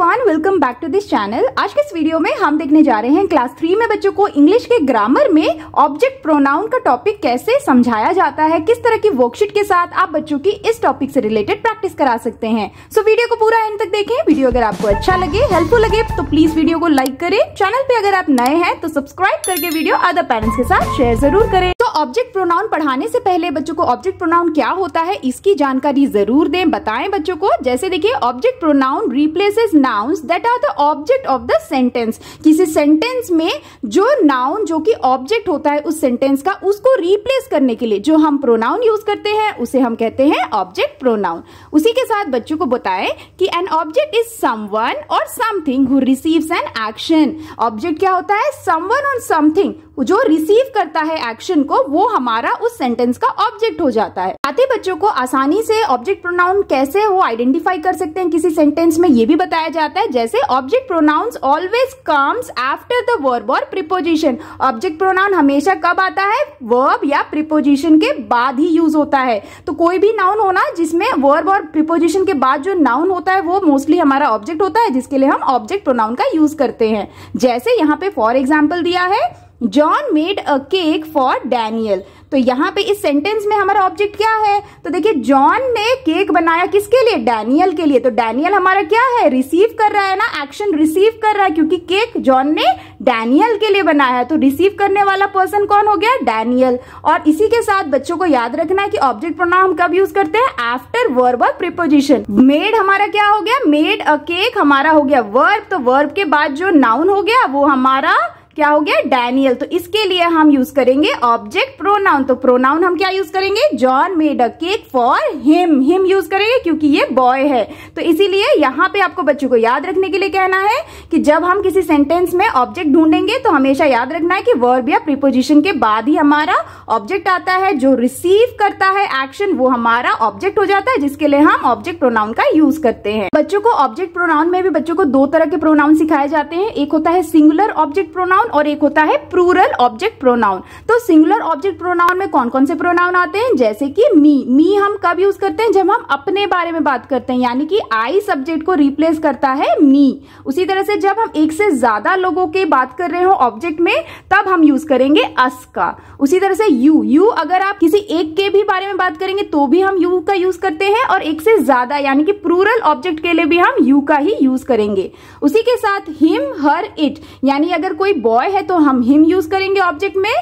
everyone welcome back to this channel आज के इस वीडियो में हम देखने जा रहे हैं क्लास थ्री में बच्चों को इंग्लिश के ग्रामर में ऑब्जेक्ट प्रोनाउन का टॉपिक कैसे समझाया जाता है किस तरह की वर्कशीट के साथ आप बच्चों की इस टॉपिक से रिलेटेड प्रैक्टिस करा सकते हैं सो so, वीडियो को पूरा एंड तक देखें वीडियो अगर आपको अच्छा लगे हेल्पफुल लगे तो प्लीज वीडियो को लाइक करे चैनल पे अगर आप नए हैं तो सब्सक्राइब करके वीडियो अदर पेरेंट्स के साथ शेयर जरूर करें ऑब्जेक्ट प्रोनाउन पढ़ाने से पहले बच्चों को ऑब्जेक्ट प्रोनाउन क्या होता है इसकी जानकारी जरूर दें बताएं बच्चों को जैसे देखिए object pronoun replaces nouns that are the object of the sentence किसी सेंटेंस में जो नाउन जो कि ऑब्जेक्ट होता है उस सेंटेंस का उसको रिप्लेस करने के लिए जो हम प्रोनाउन यूज करते हैं उसे हम कहते हैं ऑब्जेक्ट प्रोनाउन उसी के साथ बच्चों को बताएं कि एन ऑब्जेक्ट इज समवन और something who receives an action object क्या होता है समवन और समथिंग जो रिसीव करता है एक्शन को वो हमारा उस सेंटेंस का ऑब्जेक्ट हो जाता है आते बच्चों को आसानी से ऑब्जेक्ट प्रोनाउन कैसे वो आइडेंटिफाई कर सकते हैं किसी सेंटेंस में ये भी बताया जाता है जैसे object pronouns always comes after the verb और प्रिपोजिशन ऑब्जेक्ट प्रोनाउन हमेशा कब आता है वर्ब या प्रिपोजिशन के बाद ही यूज होता है तो कोई भी नाउन होना जिसमें वर्ब और प्रिपोजिशन के बाद जो नाउन होता है वो मोस्टली हमारा ऑब्जेक्ट होता है जिसके लिए हम ऑब्जेक्ट प्रोनाउन का यूज करते हैं जैसे यहाँ पे फॉर एग्जाम्पल दिया है John made a cake for Daniel तो यहाँ पे इस सेंटेंस में हमारा ऑब्जेक्ट क्या है तो देखिए जॉन ने केक बनाया किसके लिए डैनियल के लिए तो डैनियल हमारा क्या है रिसीव कर रहा है ना एक्शन रिसीव कर रहा है क्योंकि केक जॉन ने डैनियल के लिए बनाया है तो रिसीव करने वाला पर्सन कौन हो गया डैनियल और इसी के साथ बच्चों को याद रखना है कि ऑब्जेक्ट प्रोनाउन हम कब यूज करते हैं आफ्टर वर्ब और प्रिपोजिशन मेड हमारा क्या हो गया मेड अ केक हमारा हो गया वर्ब तो वर्ब के बाद जो नाउन हो गया वो हमारा क्या हो गया डैनियल तो इसके लिए हम यूज करेंगे ऑब्जेक्ट प्रोनाउन तो प्रोनाउन हम क्या यूज करेंगे John made a cake for him him use करेंगे क्योंकि ये बॉय है तो इसीलिए यहाँ पे आपको बच्चों को याद रखने के लिए कहना है कि जब हम किसी सेंटेंस में ऑब्जेक्ट ढूंढेंगे तो हमेशा याद रखना है कि वर्ब या प्रिपोजिशन के बाद ही हमारा ऑब्जेक्ट आता है जो रिसीव करता है एक्शन वो हमारा ऑब्जेक्ट हो जाता है जिसके लिए हम ऑब्जेक्ट प्रोनाउन का यूज करते हैं बच्चों को ऑब्जेक्ट प्रोनाउन में भी बच्चों को दो तरह के प्रोनाउन सिखाए जाते हैं एक होता है सिंगुलर ऑब्जेक्ट प्रोनाउन प्रोनाउन और एक होता है प्रूरल ऑब्जेक्ट प्रोनाउन तो सिंगुलर ऑब्जेक्ट प्रोनाउन में कौन कौन से प्रोनाउन आते हैं जैसे कि मी मी हम कब यूज करते हैं जब हम अपने बारे में बात करते हैं यानी कि आई सब्जेक्ट को रिप्लेस करता है मी उसी तरह से जब हम एक से ज्यादा लोगों के बात कर रहे हो ऑब्जेक्ट में तब हम यूज करेंगे अस का उसी तरह से यू यू अगर आप किसी एक के भी बारे में बात करेंगे तो भी हम यू का यूज करते हैं और एक से ज्यादा यानी कि प्रूरल ऑब्जेक्ट के लिए भी हम यू का ही यूज करेंगे उसी के साथ हिम हर इट यानी अगर कोई बॉय है तो हम हिम यूज करेंगे ऑब्जेक्ट में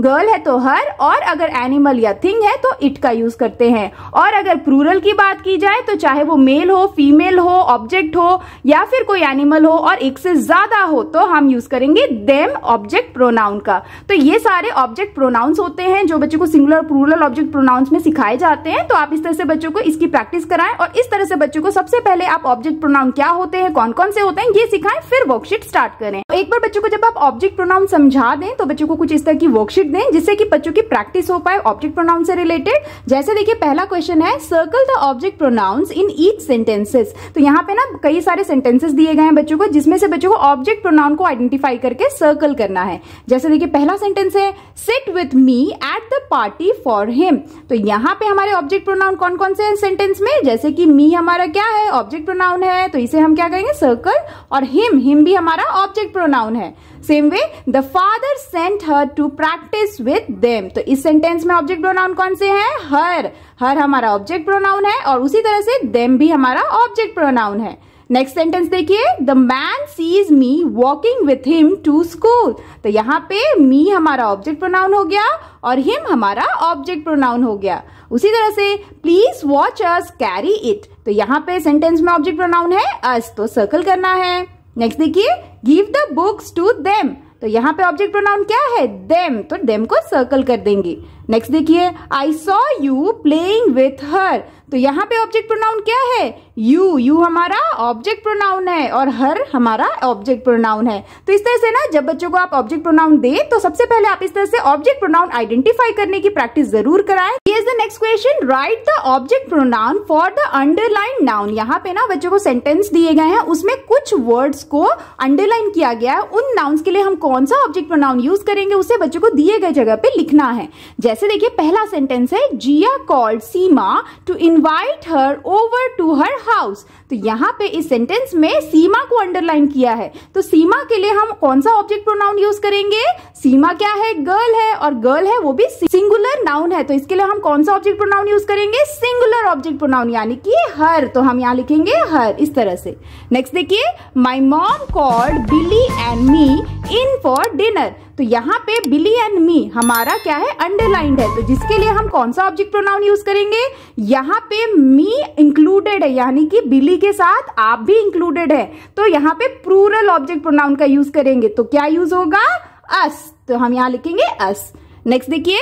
गर्ल है तो हर और अगर एनिमल या थिंग है तो इट का यूज करते हैं और अगर प्रूरल की बात की जाए तो चाहे वो मेल हो फीमेल हो ऑब्जेक्ट हो या फिर कोई एनिमल हो और एक से ज्यादा हो तो हम यूज करेंगे देम ऑब्जेक्ट प्रोनाउन का तो ये सारे ऑब्जेक्ट प्रोनाउंस होते हैं जो बच्चों को सिंगुलर प्रूरल ऑब्जेक्ट प्रोनाउंस में सिखाए जाते हैं तो आप इस तरह से बच्चों को इसकी प्रैक्टिस कराएं और इस तरह से बच्चों को सबसे पहले आप ऑब्जेक्ट प्रोनाउन क्या होते हैं कौन कौन से होते हैं ये सिखाएं फिर वर्कशीट स्टार्ट करें एक बार बच्चों को जब आप ऑब्जेक्ट प्रोनाउन समझा दें तो बच्चों को कुछ इस तरह की वर्कशीट ऑब्जेक्ट दें जिससे कि बच्चों की प्रैक्टिस हो पाए ऑब्जेक्ट प्रोनाउन से रिलेटेड जैसे देखिए पहला क्वेश्चन है circle the object pronouns in each sentences तो यहाँ पे ना कई सारे सेंटेंसेस दिए गए हैं बच्चों को जिसमें से बच्चों को ऑब्जेक्ट प्रोनाउन को आइडेंटिफाई करके सर्कल करना है जैसे देखिए पहला सेंटेंस है sit with me at the party for him तो यहाँ पे हमारे ऑब्जेक्ट प्रोनाउन कौन कौन से हैं सेंटेंस में जैसे कि मी हमारा क्या है ऑब्जेक्ट प्रोनाउन है तो इसे हम क्या करेंगे सर्कल और हिम हिम भी हमारा ऑब्जेक्ट प्रोनाउन है same way the father sent her to practice is with them तो इस सेंटेंस में ऑब्जेक्ट प्रोनाउन कौन से हैं हर हर हमारा ऑब्जेक्ट प्रोनाउन है और उसी तरह से देम भी हमारा ऑब्जेक्ट प्रोनाउन है नेक्स्ट सेंटेंस देखिए the man sees me walking with him to school तो यहाँ पे मी हमारा ऑब्जेक्ट प्रोनाउन हो गया और हिम हमारा ऑब्जेक्ट प्रोनाउन हो गया उसी तरह से please watch us carry it तो यहाँ पे सेंटेंस में ऑब्जेक्ट प्रोनाउन है अस तो सर्कल करना है नेक्स्ट देखिए give the books to them तो यहाँ पे ऑब्जेक्ट प्रोनाउन क्या है देम तो देम को सर्कल कर देंगे नेक्स्ट देखिए I saw you playing with her तो यहाँ पे ऑब्जेक्ट प्रोनाउन क्या है यू यू हमारा ऑब्जेक्ट प्रोनाउन है और हर हमारा ऑब्जेक्ट प्रोनाउन है तो इस तरह से ना जब बच्चों को आप ऑब्जेक्ट प्रोनाउन दे तो सबसे पहले आप इस तरह से ऑब्जेक्ट प्रोनाउन आइडेंटिफाई करने की प्रैक्टिस जरूर कराएं ये is the next question write the object pronoun for the underline noun यहाँ पे ना बच्चों को सेंटेंस दिए गए हैं उसमें कुछ वर्ड्स को अंडरलाइन किया गया है उन नाउन्स के लिए हम कौन सा ऑब्जेक्ट प्रोनाउन यूज करेंगे उसे बच्चों को दिए गए जगह पे लिखना है जैसे जैसे देखिए पहला सेंटेंस है Jiya called Seema to invite her over to her house तो यहाँ पे इस सेंटेंस में सीमा को अंडरलाइन किया है तो सीमा के लिए हम कौन सा ऑब्जेक्ट प्रोनाउन यूज करेंगे सीमा क्या है गर्ल है और गर्ल है वो भी सिंगुलर नाउन है तो इसके लिए हम कौन सा ऑब्जेक्ट प्रोनाउन यूज करेंगे सिंगुलर ऑब्जेक्ट प्रोनाउन यानी कि हर तो हम यहाँ लिखेंगे हर इस तरह से नेक्स्ट देखिए my mom called Billy and me in for dinner तो यहाँ पे बिली एंड मी हमारा क्या है अंडरलाइंड है तो जिसके लिए हम कौन सा ऑब्जेक्ट प्रोनाउन यूज करेंगे यहाँ पे मी इंक्लूडेड है यानी कि बिली के साथ आप भी इंक्लूडेड है तो यहाँ पे प्रूरल ऑब्जेक्ट प्रोनाउन का यूज करेंगे तो क्या यूज होगा अस तो हम यहाँ लिखेंगे अस नेक्स्ट देखिए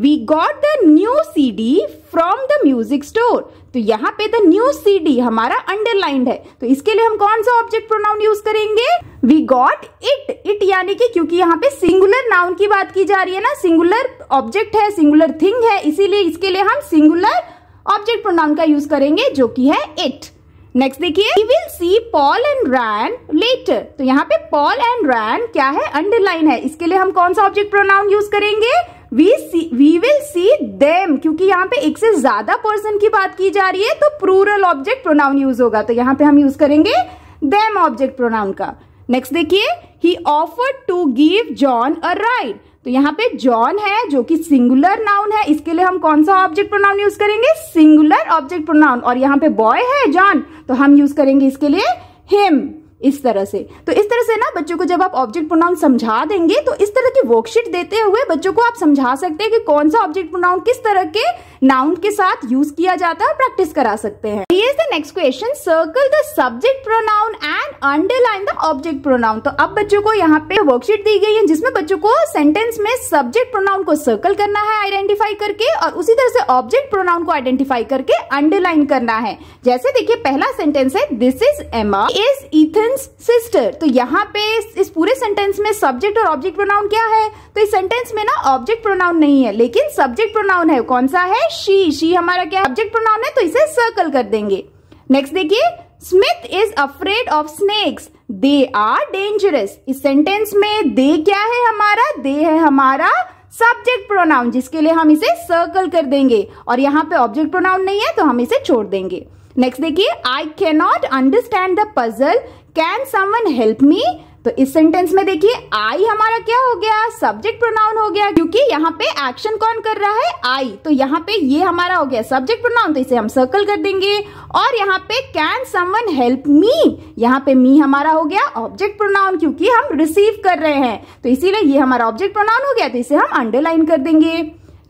we got the new C D from the music store तो यहाँ पे द न्यू सी हमारा अंडरलाइंड है तो इसके लिए हम कौन सा ऑब्जेक्ट प्रोनाउन यूज करेंगे वी गॉट इट इट यानी कि क्योंकि यहाँ पे सिंगुलर नाउन की बात की जा रही है ना सिंगुलर ऑब्जेक्ट है सिंगुलर थिंग है इसीलिए इसके लिए हम सिंगुलर ऑब्जेक्ट प्रोनाउन का यूज करेंगे जो कि है इट नेक्स्ट देखिए we will see Paul and Ran later तो यहाँ पे पॉल एंड रैन क्या है अंडरलाइन है इसके लिए हम कौन सा ऑब्जेक्ट प्रोनाउन यूज करेंगे we see we will see them क्योंकि यहाँ पे एक से ज्यादा पर्सन की बात की जा रही है तो प्रूरल ऑब्जेक्ट प्रोनाउन यूज होगा तो यहाँ पे हम यूज करेंगे देम ऑब्जेक्ट प्रोनाउन का नेक्स्ट देखिए he offer to give John a ride तो यहाँ पे जॉन है जो कि सिंगुलर नाउन है इसके लिए हम कौन सा ऑब्जेक्ट प्रोनाउन यूज करेंगे सिंगुलर ऑब्जेक्ट प्रोनाउन और यहाँ पे बॉय है जॉन तो हम यूज करेंगे इसके लिए हिम इस तरह से तो इस तरह से ना बच्चों को जब आप ऑब्जेक्ट प्रोनाउन समझा देंगे तो इस तरह की वर्कशीट देते हुए बच्चों को आप समझा सकते हैं कि कौन सा ऑब्जेक्ट प्रोनाउन किस तरह के नाउन के साथ यूज किया जाता है और प्रैक्टिस करा सकते हैं ये the next question circle the subject pronoun and underline the object pronoun तो अब बच्चों को यहाँ पे वर्कशीट दी गई है जिसमें बच्चों को सेंटेंस में सब्जेक्ट प्रोनाउन को सर्कल करना है आइडेंटिफाई करके और उसी तरह से ऑब्जेक्ट प्रोनाउन को आइडेंटिफाई करके अंडरलाइन करना है जैसे देखिए पहला सेंटेंस है this is Emma is Ethan since sister तो यहाँ पे इस पूरे सेंटेंस में सब्जेक्ट और ऑब्जेक्ट प्रोनाउन क्या है तो इस सेंटेंस में ना ऑब्जेक्ट प्रोनाउन नहीं है लेकिन सब्जेक्ट प्रोनाउन है कौन सा है शी शी हमारा क्या ऑब्जेक्ट प्रोनाउन है तो इसे सर्कल कर देंगे नेक्स्ट देखिए Smith is afraid of snakes they are dangerous इस सेंटेंस में दे क्या है हमारा दे है हमारा सब्जेक्ट प्रोनाउन जिसके लिए हम इसे सर्कल कर देंगे और यहाँ पे ऑब्जेक्ट प्रोनाउन नहीं है तो हम इसे छोड़ देंगे नेक्स्ट देखिए I can not understand the puzzle can someone help me तो इस सेंटेंस में देखिए आई हमारा क्या हो गया सब्जेक्ट प्रोनाउन हो गया क्योंकि यहाँ पे एक्शन कौन कर रहा है आई तो यहाँ पे ये हमारा हो गया सब्जेक्ट प्रोनाउन तो इसे हम सर्कल कर देंगे और यहाँ पे कैन समवन हेल्प मी यहाँ पे मी हमारा हो गया ऑब्जेक्ट प्रोनाउन क्योंकि हम रिसीव कर रहे हैं तो इसीलिए ये हमारा ऑब्जेक्ट प्रोनाउन हो गया तो इसे हम अंडरलाइन कर देंगे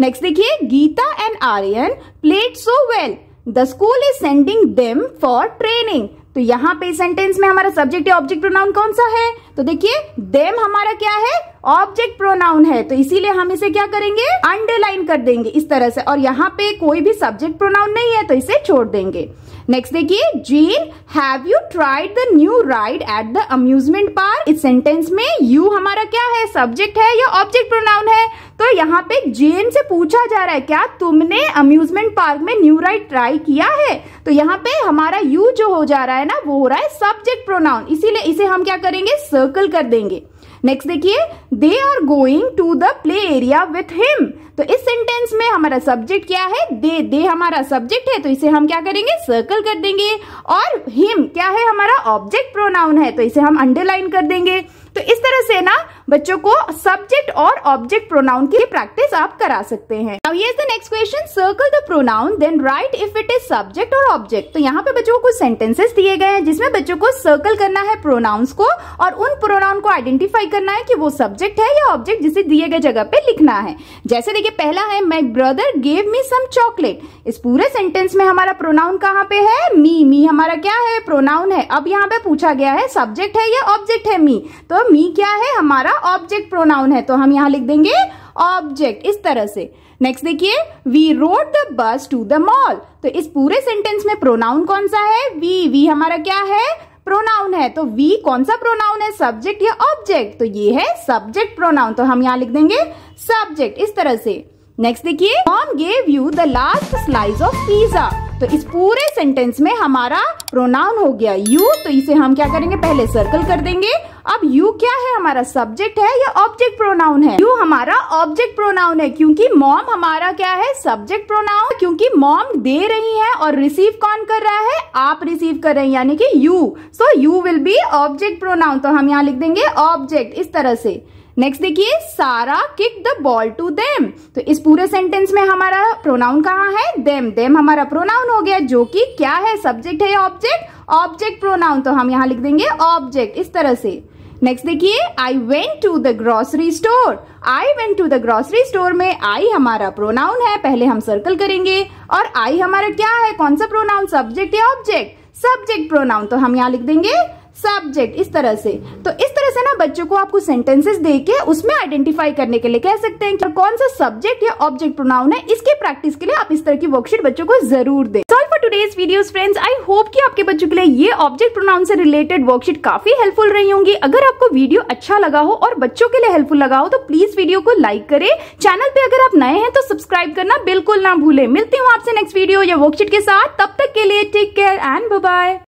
नेक्स्ट देखिए Geeta and Aryan played so well the school is sending them for training तो यहाँ पे सेंटेंस में हमारा सब्जेक्ट या ऑब्जेक्ट प्रोनाउन कौन सा है तो देखिए देम हमारा क्या है ऑब्जेक्ट प्रोनाउन है तो इसीलिए हम इसे क्या करेंगे अंडरलाइन कर देंगे इस तरह से और यहाँ पे कोई भी सब्जेक्ट प्रोनाउन नहीं है तो इसे छोड़ देंगे नेक्स्ट देखिए Jean have you tried the new ride at the amusement park इस सेंटेंस में यू हमारा क्या है सब्जेक्ट है या ऑब्जेक्ट प्रोनाउन है तो यहाँ पे जेन से पूछा जा रहा है क्या तुमने अम्यूजमेंट पार्क में न्यू राइड ट्राई किया है तो यहाँ पे हमारा यू जो हो जा रहा है ना वो हो रहा है सब्जेक्ट प्रोनाउन इसीलिए इसे हम क्या करेंगे सर्कल कर देंगे नेक्स्ट देखिए they are going to the play area with him तो इस सेंटेंस में हमारा सब्जेक्ट क्या है दे दे हमारा सब्जेक्ट है तो इसे हम क्या करेंगे सर्कल कर देंगे और हिम क्या है हमारा ऑब्जेक्ट प्रोनाउन है तो इसे हम अंडरलाइन कर देंगे तो इस तरह से ना बच्चों को सब्जेक्ट और ऑब्जेक्ट प्रोनाउन की प्रैक्टिस आप करा सकते हैं अब ये next question circle the pronoun then write if it is subject और ऑब्जेक्ट तो यहाँ पे बच्चों को कुछ सेंटेंसेस दिए गए हैं जिसमें बच्चों को सर्कल करना है प्रोनाउंस को और उन प्रोनाउन को आइडेंटिफाई करना है कि वो सब्जेक्ट है या ऑब्जेक्ट जिसे दिए गए जगह पे लिखना है जैसे देखिए पहला है my brother gave me some chocolate इस पूरे सेंटेंस में हमारा प्रोनाउन कहाँ पे है मी मी हमारा क्या है प्रोनाउन है अब यहाँ पे पूछा गया है सब्जेक्ट है या ऑब्जेक्ट है मी तो मी क्या है हमारा ऑब्जेक्ट प्रोनाउन है तो हम यहाँ लिख देंगे ऑब्जेक्ट इस तरह से नेक्स्ट देखिए we rode the bus to the mall तो इस पूरे सेंटेंस में प्रोनाउन कौन सा है वी वी हमारा क्या है प्रोनाउन है तो वी कौन सा प्रोनाउन है सब्जेक्ट या ऑब्जेक्ट तो ये है सब्जेक्ट प्रोनाउन तो हम यहाँ लिख देंगे सब्जेक्ट इस तरह से नेक्स्ट देखिए mom gave you the last slice of pizza तो इस पूरे सेंटेंस में हमारा प्रोनाउन हो गया यू तो इसे हम क्या करेंगे पहले सर्कल कर देंगे अब यू क्या है हमारा सब्जेक्ट है या ऑब्जेक्ट प्रोनाउन है यू हमारा ऑब्जेक्ट प्रोनाउन है क्योंकि मॉम हमारा क्या है सब्जेक्ट प्रोनाउन क्योंकि मॉम दे रही है और रिसीव कौन कर रहा है आप रिसीव कर रहे हैं यानी कि you so you will be object pronoun तो हम यहाँ लिख देंगे ऑब्जेक्ट इस तरह से नेक्स्ट देखिए सारा kick the ball to them तो इस पूरे सेंटेंस में हमारा प्रोनाउन कहाँ है देम देम हमारा प्रोनाउन हो गया जो कि क्या है सब्जेक्ट है ऑब्जेक्ट ऑब्जेक्ट प्रोनाउन तो हम यहाँ लिख देंगे ऑब्जेक्ट इस तरह से नेक्स्ट देखिए I went to the grocery store I went to the grocery store में आई हमारा प्रोनाउन है पहले हम सर्कल करेंगे और आई हमारा क्या है कौन सा प्रोनाउन सब्जेक्ट या ऑब्जेक्ट सब्जेक्ट प्रोनाउन तो हम यहाँ लिख देंगे सब्जेक्ट इस तरह से तो इस तरह से ना बच्चों को आपको सेंटेंसेस के उसमें आइडेंटिफाई करने के लिए कह सकते हैं कि कौन सा सब्जेक्ट या ऑब्जेक्ट प्रोनाउन है इसकी प्रैक्टिस के लिए आप इस तरह की वर्कशीट बच्चों को जरूर दें solve for today's video friends I hope कि आपके बच्चों के लिए ये ऑब्जेक्ट प्रोनाउन से रिलेटेड वर्कशीट काफी हेल्पफुल रही होंगी अगर आपको वीडियो अच्छा लगा हो और बच्चों के लिए हेल्पफुल लगा हो तो प्लीज वीडियो को लाइक करे चैनल पे अगर आप नए हैं तो सब्सक्राइब करना बिल्कुल ना भूले मिलती हूँ आपसे नेक्स्ट वीडियो या वर्कशीट के साथ तब तक के लिए टेक केयर एंड बाय